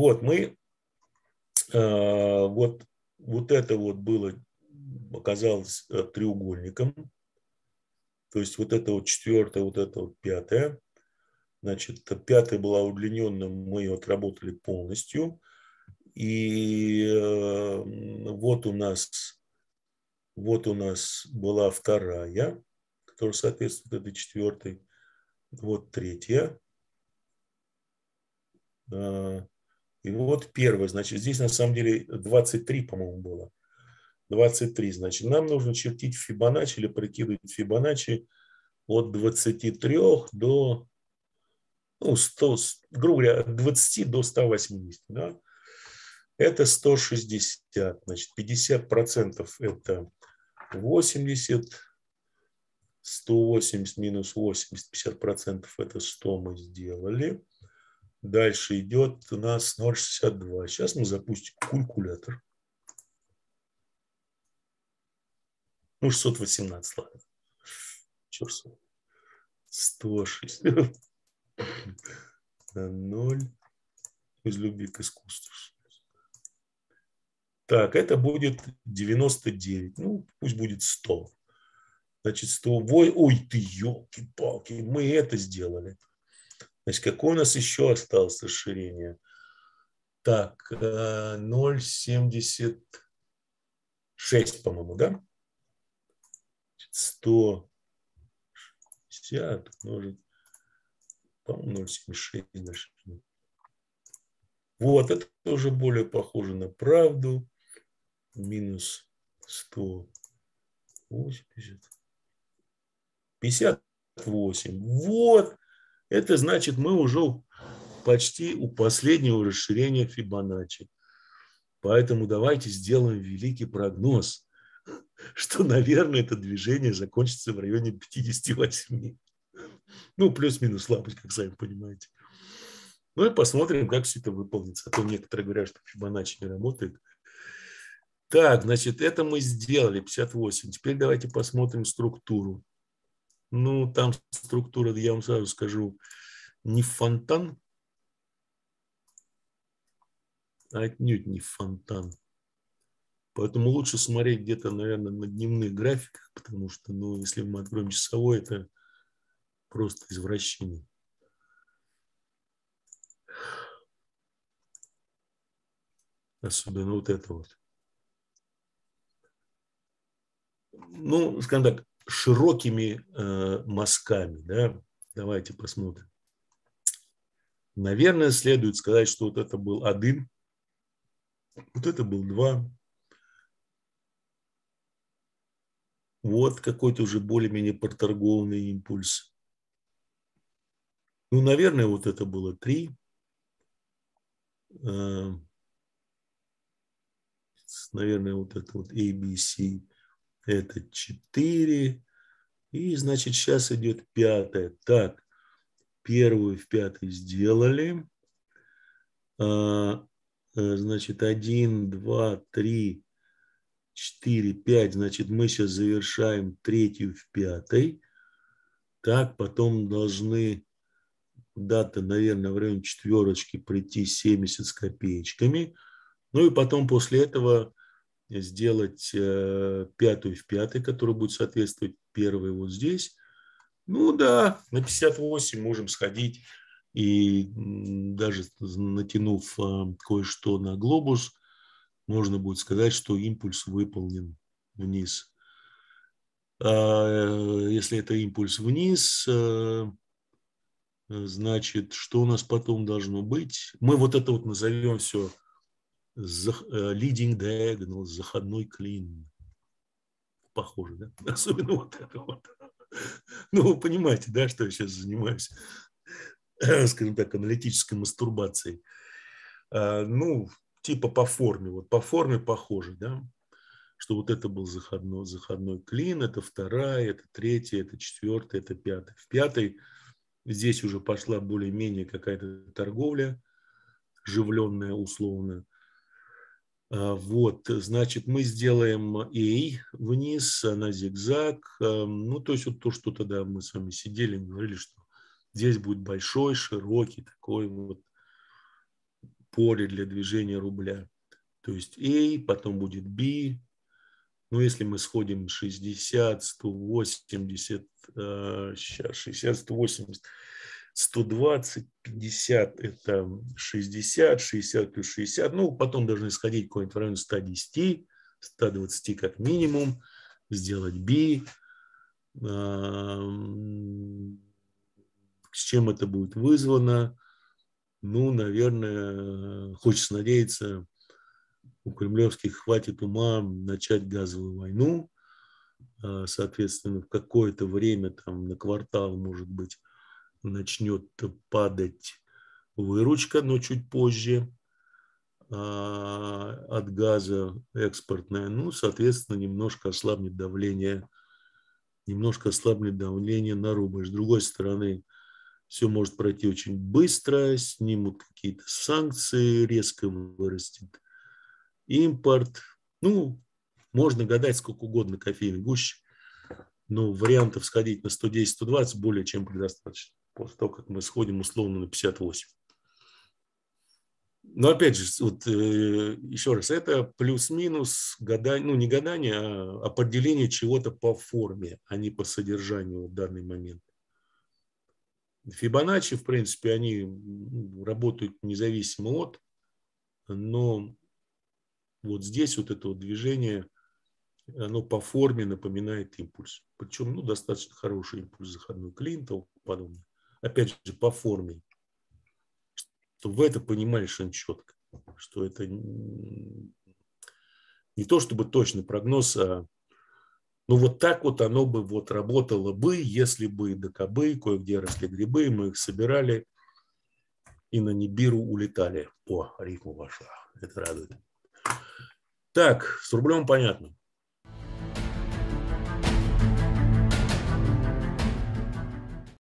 Вот, мы, э, вот, вот это вот было, оказалось э, треугольником. То есть вот это вот четвертое, вот это вот пятое. Значит, пятая была удлиненным, мы ее отработали полностью. И э, вот у нас вот у нас была вторая, которая соответствует этой четвертой. Вот третья. И вот первое, значит, здесь на самом деле 23, по-моему, было. 23, значит, нам нужно чертить Фибоначчи или прикидывать Фибоначчи от 23 до, ну, 100, грубо говоря, от 20 до 180, да? Это 160, значит, 50% это 80, 180 минус 80, 50% это 100 мы сделали – Дальше идет у нас 0,62. Сейчас мы запустим калькулятор. Ну, 618, ладно. Черт, 106. 0 из любви к искусству. Так, это будет 99. Ну, пусть будет 100. Значит, 100. Ой, ой ты, елки-палки, мы это сделали. Значит, какой у нас еще осталось расширение? Так, 0,76, э, по-моему, да? 160 умножить, по-моему, 0,76 нашли. Вот, это тоже более похоже на правду. Минус 180. 58. Вот это значит, мы уже почти у последнего расширения Фибоначчи. Поэтому давайте сделаем великий прогноз, что, наверное, это движение закончится в районе 58. Ну, плюс-минус слабость, как сами понимаете. Ну и посмотрим, как все это выполнится. А то некоторые говорят, что Фибоначчи не работает. Так, значит, это мы сделали, 58. Теперь давайте посмотрим структуру. Ну, там структура, я вам сразу скажу, не фонтан, а отнюдь не фонтан. Поэтому лучше смотреть где-то, наверное, на дневных графиках, потому что, ну, если мы откроем часовой, это просто извращение. Особенно вот это вот. Ну, скажем так, широкими э, мазками. Да? Давайте посмотрим. Наверное, следует сказать, что вот это был один, вот это был два, вот какой-то уже более-менее проторгованный импульс. Ну, наверное, вот это было три. Э, наверное, вот это вот ABC это 4. И, значит, сейчас идет пятая. Так, первую в пятой сделали. А, э, значит, 1, 2, 3, 4, 5. Значит, мы сейчас завершаем третью в пятой. Так, потом должны дата, наверное, в районе четверочки прийти 70 с копеечками. Ну и потом после этого сделать э, пятую в пятой, которая будет соответствовать первой вот здесь. Ну да, на 58 можем сходить и даже натянув э, кое-что на глобус, можно будет сказать, что импульс выполнен вниз. А, э, если это импульс вниз, значит, что у нас потом должно быть? Мы вот это вот назовем все Э, leading diagonal, заходной клин. Похоже, да? Особенно вот это вот. Ну, вы понимаете, да, что я сейчас занимаюсь, скажем так, аналитической мастурбацией. А, ну, типа по форме, вот по форме похоже, да? что вот это был заходной, заходной клин, это вторая, это третья, это четвертая, это пятая. В пятой здесь уже пошла более-менее какая-то торговля, живленная условно. А, вот, значит, мы сделаем A вниз, а, на зигзаг. А, ну, то есть вот то, что тогда мы с вами сидели, говорили, что здесь будет большой, широкий такой вот поле для движения рубля. То есть A, потом будет B. Ну, если мы сходим 60, 180, сейчас 60, 180, 120, 50 – это 60, 60 плюс 60. Ну, потом должны сходить какой-нибудь в район 110, 120 как минимум, сделать B. С чем это будет вызвано? Ну, наверное, хочется надеяться, у кремлевских хватит ума начать газовую войну. А, соответственно, в какое-то время, там, на квартал, может быть, начнет падать выручка, но чуть позже а, от газа экспортная, ну, соответственно, немножко ослабнет давление, немножко ослабнет давление на рубль. С другой стороны, все может пройти очень быстро, снимут какие-то санкции, резко вырастет импорт. Ну, можно гадать сколько угодно кофейной гуще, но вариантов сходить на 110-120 более чем предостаточно после того, как мы сходим условно на 58. Но опять же, вот, э, еще раз, это плюс-минус гадание, ну не гадание, а определение чего-то по форме, а не по содержанию в данный момент. Фибоначчи, в принципе, они работают независимо от, но вот здесь вот это вот движение, оно по форме напоминает импульс. Причем, ну, достаточно хороший импульс заходной клин, тому подобное опять же, по форме, чтобы вы это понимали очень четко, что это не то чтобы точный прогноз, а ну вот так вот оно бы вот работало бы, если бы докобы кое-где росли грибы, мы их собирали и на Нибиру улетали О, ритму вашего. Это радует. Так, с рублем понятно.